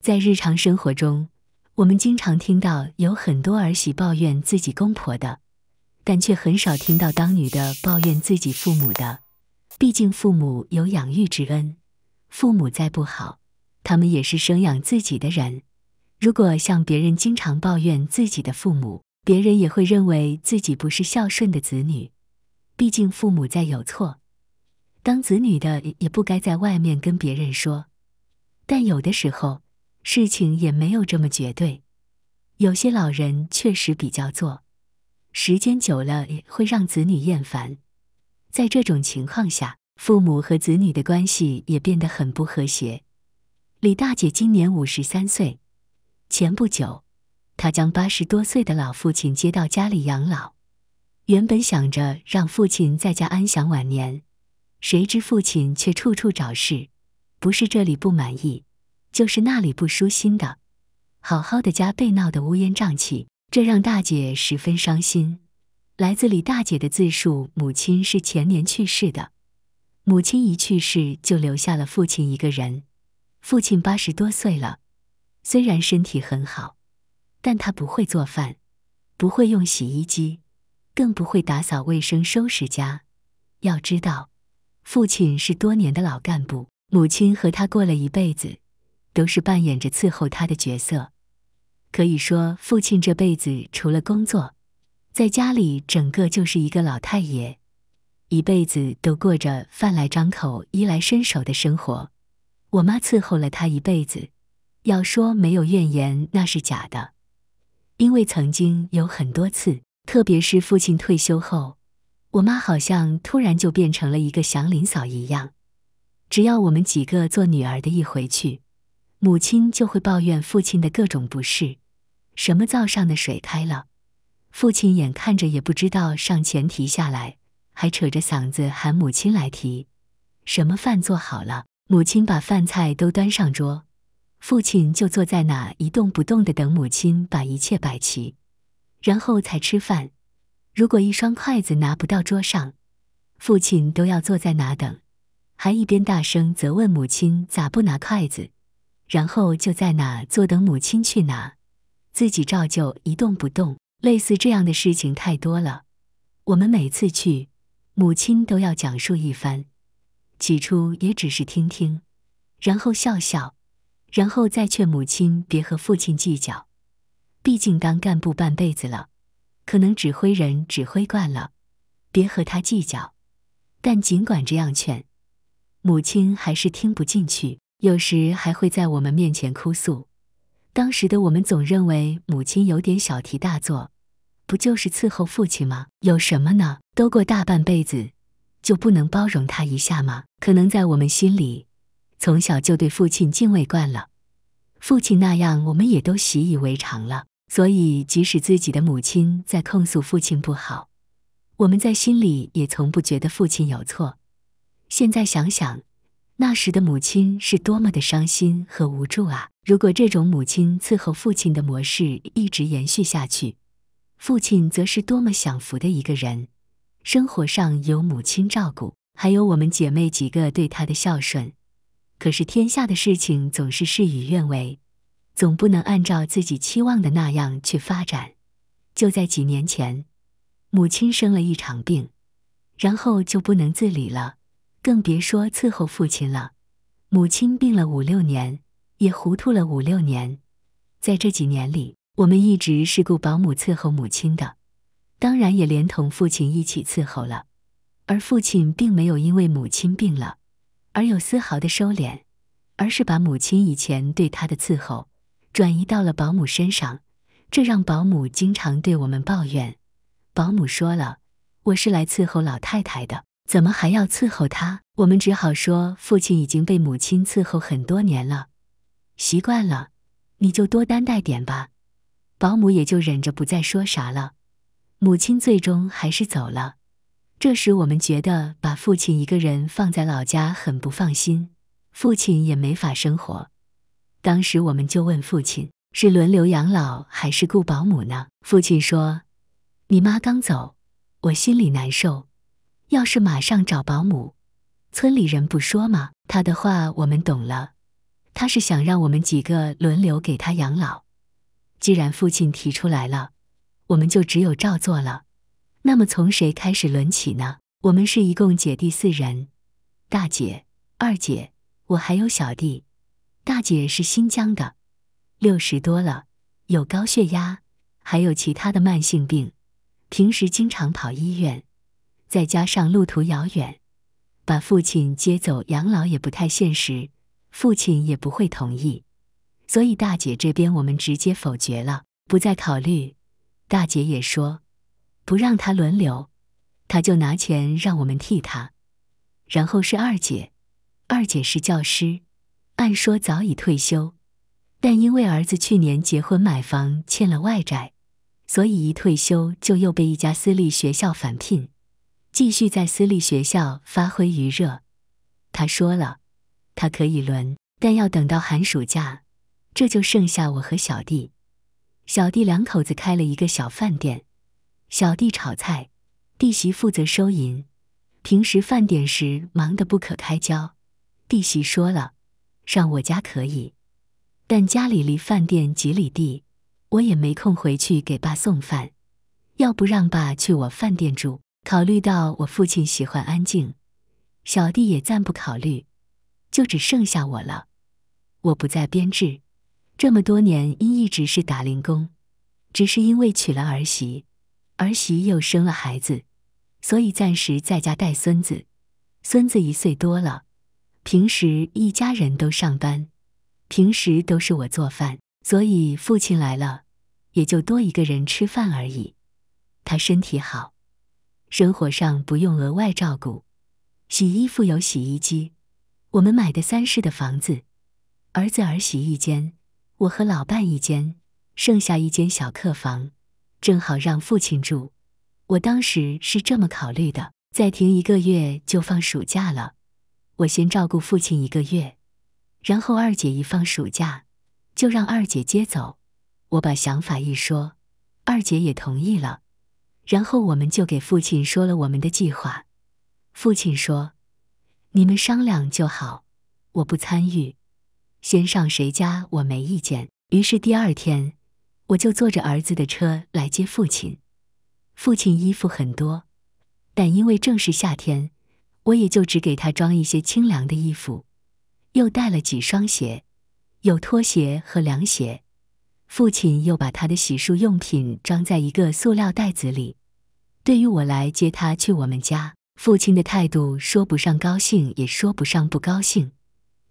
在日常生活中，我们经常听到有很多儿媳抱怨自己公婆的，但却很少听到当女的抱怨自己父母的。毕竟父母有养育之恩，父母再不好，他们也是生养自己的人。如果像别人经常抱怨自己的父母，别人也会认为自己不是孝顺的子女。毕竟父母再有错，当子女的也不该在外面跟别人说。但有的时候。事情也没有这么绝对，有些老人确实比较作，时间久了也会让子女厌烦。在这种情况下，父母和子女的关系也变得很不和谐。李大姐今年五十三岁，前不久，她将八十多岁的老父亲接到家里养老。原本想着让父亲在家安享晚年，谁知父亲却处处找事，不是这里不满意。就是那里不舒心的，好好的家被闹得乌烟瘴气，这让大姐十分伤心。来自李大姐的自述：母亲是前年去世的，母亲一去世就留下了父亲一个人。父亲八十多岁了，虽然身体很好，但他不会做饭，不会用洗衣机，更不会打扫卫生、收拾家。要知道，父亲是多年的老干部，母亲和他过了一辈子。都是扮演着伺候他的角色，可以说父亲这辈子除了工作，在家里整个就是一个老太爷，一辈子都过着饭来张口、衣来伸手的生活。我妈伺候了他一辈子，要说没有怨言那是假的，因为曾经有很多次，特别是父亲退休后，我妈好像突然就变成了一个祥林嫂一样，只要我们几个做女儿的一回去。母亲就会抱怨父亲的各种不适，什么灶上的水开了，父亲眼看着也不知道上前提下来，还扯着嗓子喊母亲来提。什么饭做好了，母亲把饭菜都端上桌，父亲就坐在哪一动不动的等母亲把一切摆齐，然后才吃饭。如果一双筷子拿不到桌上，父亲都要坐在哪等，还一边大声责问母亲咋不拿筷子。然后就在哪坐等母亲去哪，自己照旧一动不动。类似这样的事情太多了。我们每次去，母亲都要讲述一番。起初也只是听听，然后笑笑，然后再劝母亲别和父亲计较。毕竟当干部半辈子了，可能指挥人指挥惯了，别和他计较。但尽管这样劝，母亲还是听不进去。有时还会在我们面前哭诉，当时的我们总认为母亲有点小题大做，不就是伺候父亲吗？有什么呢？都过大半辈子，就不能包容他一下吗？可能在我们心里，从小就对父亲敬畏惯了，父亲那样，我们也都习以为常了。所以，即使自己的母亲在控诉父亲不好，我们在心里也从不觉得父亲有错。现在想想。那时的母亲是多么的伤心和无助啊！如果这种母亲伺候父亲的模式一直延续下去，父亲则是多么享福的一个人，生活上有母亲照顾，还有我们姐妹几个对他的孝顺。可是天下的事情总是事与愿违，总不能按照自己期望的那样去发展。就在几年前，母亲生了一场病，然后就不能自理了。更别说伺候父亲了。母亲病了五六年，也糊涂了五六年，在这几年里，我们一直是雇保姆伺候母亲的，当然也连同父亲一起伺候了。而父亲并没有因为母亲病了而有丝毫的收敛，而是把母亲以前对他的伺候转移到了保姆身上，这让保姆经常对我们抱怨。保姆说了：“我是来伺候老太太的。”怎么还要伺候他？我们只好说，父亲已经被母亲伺候很多年了，习惯了，你就多担待点吧。保姆也就忍着不再说啥了。母亲最终还是走了。这时，我们觉得把父亲一个人放在老家很不放心，父亲也没法生活。当时我们就问父亲，是轮流养老还是雇保姆呢？父亲说：“你妈刚走，我心里难受。”要是马上找保姆，村里人不说吗？他的话我们懂了，他是想让我们几个轮流给他养老。既然父亲提出来了，我们就只有照做了。那么从谁开始轮起呢？我们是一共姐弟四人，大姐、二姐，我还有小弟。大姐是新疆的，六十多了，有高血压，还有其他的慢性病，平时经常跑医院。再加上路途遥远，把父亲接走养老也不太现实，父亲也不会同意，所以大姐这边我们直接否决了，不再考虑。大姐也说不让他轮流，他就拿钱让我们替他。然后是二姐，二姐是教师，按说早已退休，但因为儿子去年结婚买房欠了外债，所以一退休就又被一家私立学校返聘。继续在私立学校发挥余热，他说了，他可以轮，但要等到寒暑假。这就剩下我和小弟。小弟两口子开了一个小饭店，小弟炒菜，弟媳负责收银。平时饭点时忙得不可开交。弟媳说了，上我家可以，但家里离饭店几里地，我也没空回去给爸送饭。要不让爸去我饭店住？考虑到我父亲喜欢安静，小弟也暂不考虑，就只剩下我了。我不再编制，这么多年因一直是打零工，只是因为娶了儿媳，儿媳又生了孩子，所以暂时在家带孙子。孙子一岁多了，平时一家人都上班，平时都是我做饭，所以父亲来了也就多一个人吃饭而已。他身体好。生活上不用额外照顾，洗衣服有洗衣机。我们买的三室的房子，儿子儿媳一间，我和老伴一间，剩下一间小客房，正好让父亲住。我当时是这么考虑的：再停一个月就放暑假了，我先照顾父亲一个月，然后二姐一放暑假，就让二姐接走。我把想法一说，二姐也同意了。然后我们就给父亲说了我们的计划，父亲说：“你们商量就好，我不参与，先上谁家我没意见。”于是第二天，我就坐着儿子的车来接父亲。父亲衣服很多，但因为正是夏天，我也就只给他装一些清凉的衣服，又带了几双鞋，有拖鞋和凉鞋。父亲又把他的洗漱用品装在一个塑料袋子里。对于我来接他去我们家，父亲的态度说不上高兴，也说不上不高兴。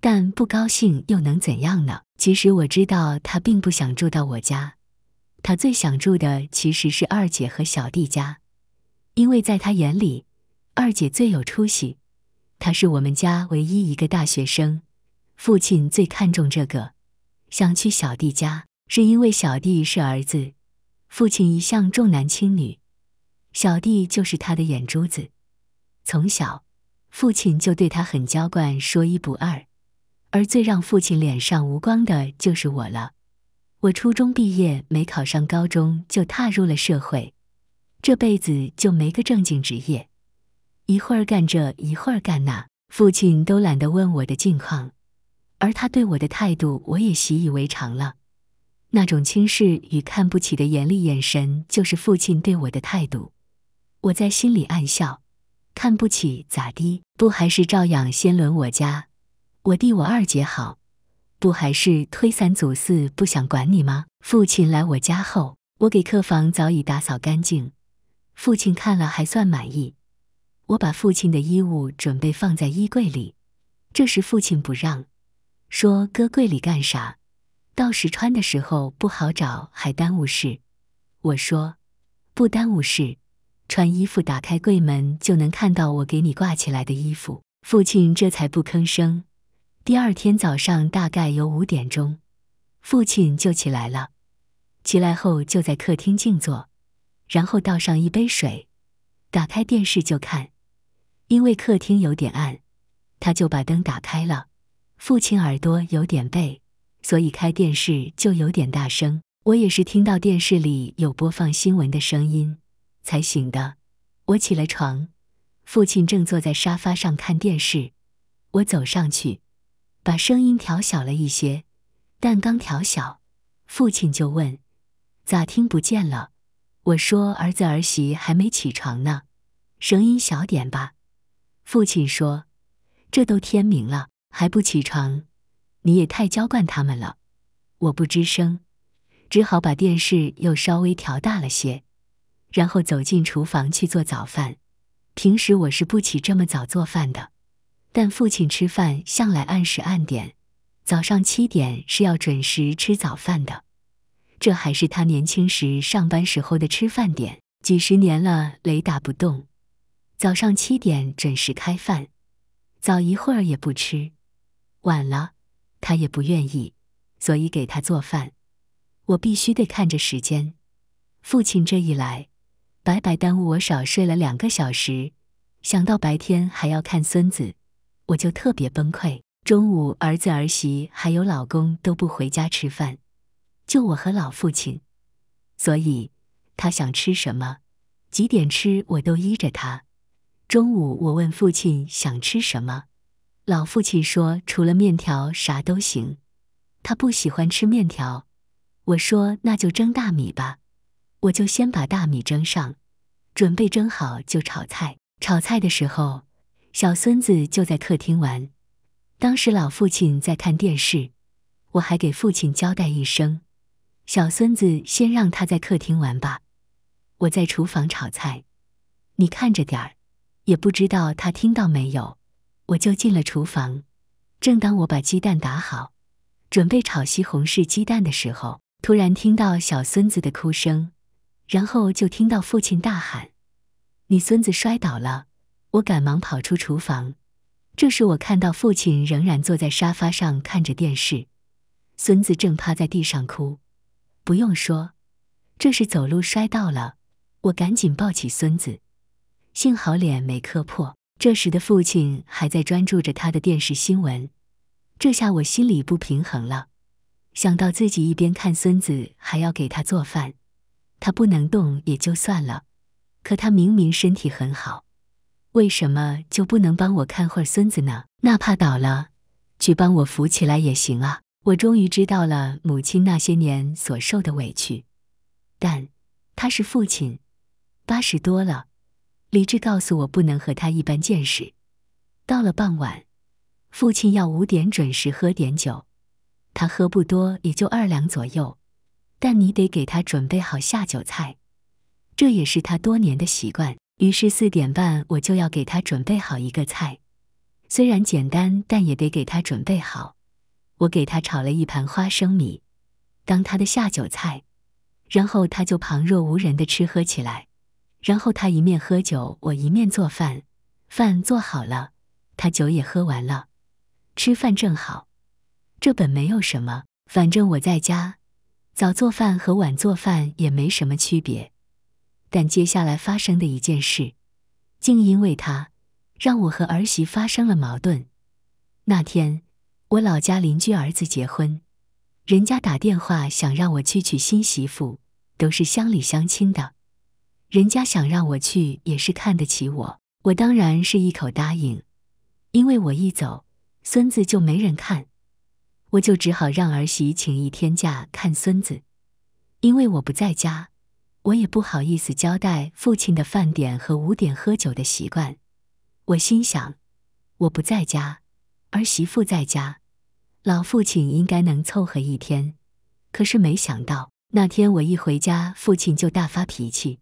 但不高兴又能怎样呢？其实我知道他并不想住到我家，他最想住的其实是二姐和小弟家，因为在他眼里，二姐最有出息。他是我们家唯一一个大学生，父亲最看重这个。想去小弟家，是因为小弟是儿子，父亲一向重男轻女。小弟就是他的眼珠子，从小，父亲就对他很娇惯，说一不二。而最让父亲脸上无光的就是我了。我初中毕业没考上高中，就踏入了社会，这辈子就没个正经职业，一会儿干这，一会儿干那，父亲都懒得问我的近况。而他对我的态度，我也习以为常了。那种轻视与看不起的严厉眼神，就是父亲对我的态度。我在心里暗笑，看不起咋的？不还是照样先轮我家，我弟我二姐好？不还是推三阻四不想管你吗？父亲来我家后，我给客房早已打扫干净。父亲看了还算满意。我把父亲的衣物准备放在衣柜里，这时父亲不让，说搁柜里干啥？到时穿的时候不好找，还耽误事。我说不耽误事。穿衣服，打开柜门就能看到我给你挂起来的衣服。父亲这才不吭声。第二天早上大概有五点钟，父亲就起来了。起来后就在客厅静坐，然后倒上一杯水，打开电视就看。因为客厅有点暗，他就把灯打开了。父亲耳朵有点背，所以开电视就有点大声。我也是听到电视里有播放新闻的声音。才醒的，我起了床，父亲正坐在沙发上看电视。我走上去，把声音调小了一些，但刚调小，父亲就问：“咋听不见了？”我说：“儿子儿媳还没起床呢，声音小点吧。”父亲说：“这都天明了，还不起床？你也太娇惯他们了。”我不吱声，只好把电视又稍微调大了些。然后走进厨房去做早饭。平时我是不起这么早做饭的，但父亲吃饭向来按时按点，早上七点是要准时吃早饭的。这还是他年轻时上班时候的吃饭点，几十年了雷打不动。早上七点准时开饭，早一会儿也不吃，晚了他也不愿意，所以给他做饭，我必须得看着时间。父亲这一来。白白耽误我少睡了两个小时，想到白天还要看孙子，我就特别崩溃。中午儿子儿媳还有老公都不回家吃饭，就我和老父亲。所以他想吃什么，几点吃，我都依着他。中午我问父亲想吃什么，老父亲说除了面条啥都行，他不喜欢吃面条。我说那就蒸大米吧。我就先把大米蒸上，准备蒸好就炒菜。炒菜的时候，小孙子就在客厅玩。当时老父亲在看电视，我还给父亲交代一声：“小孙子先让他在客厅玩吧，我在厨房炒菜，你看着点儿。”也不知道他听到没有，我就进了厨房。正当我把鸡蛋打好，准备炒西红柿鸡蛋的时候，突然听到小孙子的哭声。然后就听到父亲大喊：“你孙子摔倒了！”我赶忙跑出厨房。这时我看到父亲仍然坐在沙发上看着电视，孙子正趴在地上哭。不用说，这是走路摔到了。我赶紧抱起孙子，幸好脸没磕破。这时的父亲还在专注着他的电视新闻。这下我心里不平衡了，想到自己一边看孙子还要给他做饭。他不能动也就算了，可他明明身体很好，为什么就不能帮我看会儿孙子呢？那怕倒了，去帮我扶起来也行啊！我终于知道了母亲那些年所受的委屈，但他是父亲，八十多了，理智告诉我不能和他一般见识。到了傍晚，父亲要五点准时喝点酒，他喝不多，也就二两左右。但你得给他准备好下酒菜，这也是他多年的习惯。于是四点半我就要给他准备好一个菜，虽然简单，但也得给他准备好。我给他炒了一盘花生米，当他的下酒菜。然后他就旁若无人的吃喝起来。然后他一面喝酒，我一面做饭。饭做好了，他酒也喝完了，吃饭正好。这本没有什么，反正我在家。早做饭和晚做饭也没什么区别，但接下来发生的一件事，竟因为他，让我和儿媳发生了矛盾。那天，我老家邻居儿子结婚，人家打电话想让我去娶新媳妇，都是乡里乡亲的，人家想让我去也是看得起我，我当然是一口答应。因为我一走，孙子就没人看。我就只好让儿媳请一天假看孙子，因为我不在家，我也不好意思交代父亲的饭点和五点喝酒的习惯。我心想，我不在家，儿媳妇在家，老父亲应该能凑合一天。可是没想到，那天我一回家，父亲就大发脾气，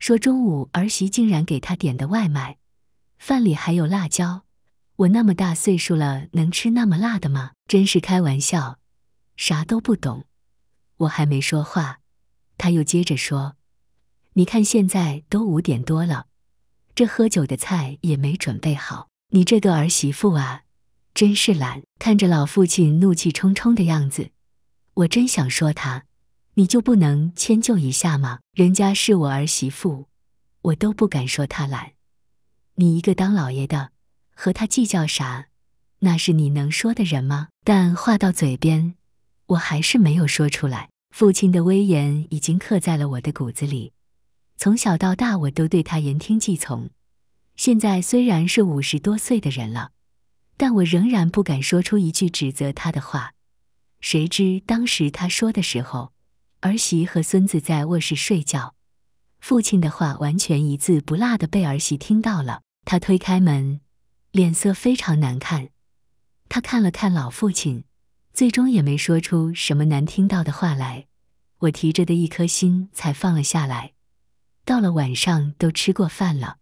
说中午儿媳竟然给他点的外卖，饭里还有辣椒。我那么大岁数了，能吃那么辣的吗？真是开玩笑，啥都不懂。我还没说话，他又接着说：“你看现在都五点多了，这喝酒的菜也没准备好。你这个儿媳妇啊，真是懒。”看着老父亲怒气冲冲的样子，我真想说他，你就不能迁就一下吗？人家是我儿媳妇，我都不敢说他懒。你一个当老爷的。和他计较啥？那是你能说的人吗？但话到嘴边，我还是没有说出来。父亲的威严已经刻在了我的骨子里，从小到大，我都对他言听计从。现在虽然是五十多岁的人了，但我仍然不敢说出一句指责他的话。谁知当时他说的时候，儿媳和孙子在卧室睡觉，父亲的话完全一字不落的被儿媳听到了。他推开门。脸色非常难看，他看了看老父亲，最终也没说出什么难听到的话来。我提着的一颗心才放了下来。到了晚上，都吃过饭了，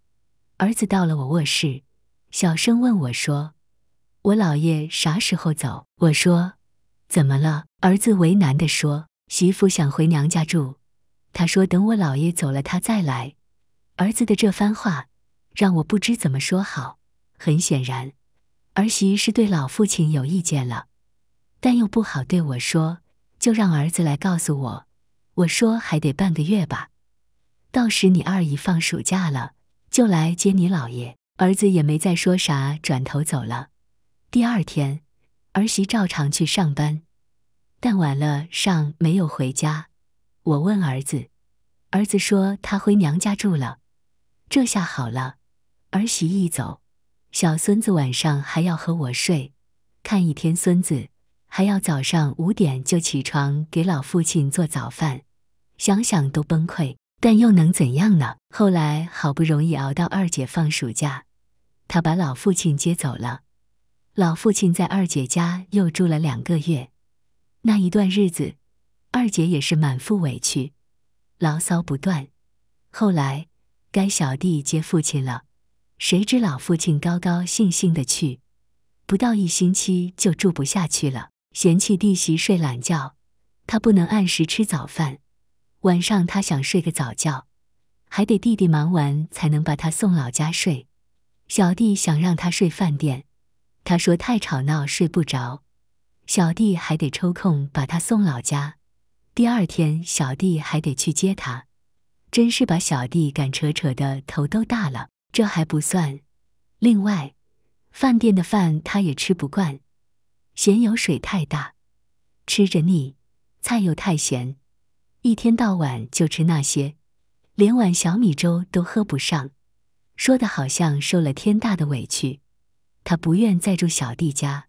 儿子到了我卧室，小声问我说：“我姥爷啥时候走？”我说：“怎么了？”儿子为难地说：“媳妇想回娘家住，他说等我姥爷走了，他再来。”儿子的这番话，让我不知怎么说好。很显然，儿媳是对老父亲有意见了，但又不好对我说，就让儿子来告诉我。我说还得半个月吧，到时你二姨放暑假了，就来接你姥爷。儿子也没再说啥，转头走了。第二天，儿媳照常去上班，但晚了上没有回家。我问儿子，儿子说他回娘家住了。这下好了，儿媳一走。小孙子晚上还要和我睡，看一天孙子，还要早上五点就起床给老父亲做早饭，想想都崩溃。但又能怎样呢？后来好不容易熬到二姐放暑假，她把老父亲接走了。老父亲在二姐家又住了两个月，那一段日子，二姐也是满腹委屈，牢骚不断。后来，该小弟接父亲了。谁知老父亲高高兴兴的去，不到一星期就住不下去了。嫌弃弟媳睡懒觉，他不能按时吃早饭。晚上他想睡个早觉，还得弟弟忙完才能把他送老家睡。小弟想让他睡饭店，他说太吵闹睡不着。小弟还得抽空把他送老家，第二天小弟还得去接他，真是把小弟赶扯扯的头都大了。这还不算，另外，饭店的饭他也吃不惯，咸油水太大，吃着腻；菜又太咸，一天到晚就吃那些，连碗小米粥都喝不上。说的好像受了天大的委屈，他不愿再住小弟家，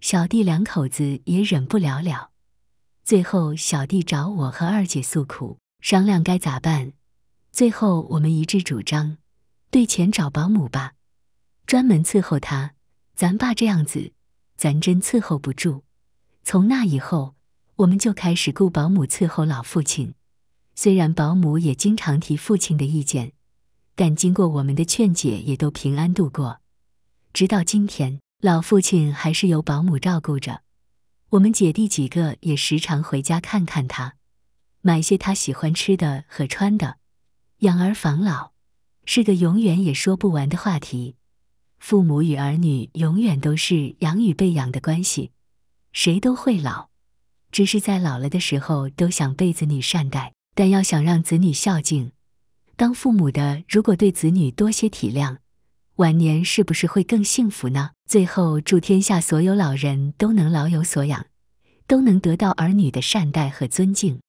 小弟两口子也忍不了了。最后，小弟找我和二姐诉苦，商量该咋办。最后，我们一致主张。对，钱找保姆吧，专门伺候他。咱爸这样子，咱真伺候不住。从那以后，我们就开始雇保姆伺候老父亲。虽然保姆也经常提父亲的意见，但经过我们的劝解，也都平安度过。直到今天，老父亲还是由保姆照顾着。我们姐弟几个也时常回家看看他，买些他喜欢吃的和穿的，养儿防老。是个永远也说不完的话题，父母与儿女永远都是养与被养的关系，谁都会老，只是在老了的时候都想被子女善待。但要想让子女孝敬，当父母的如果对子女多些体谅，晚年是不是会更幸福呢？最后，祝天下所有老人都能老有所养，都能得到儿女的善待和尊敬。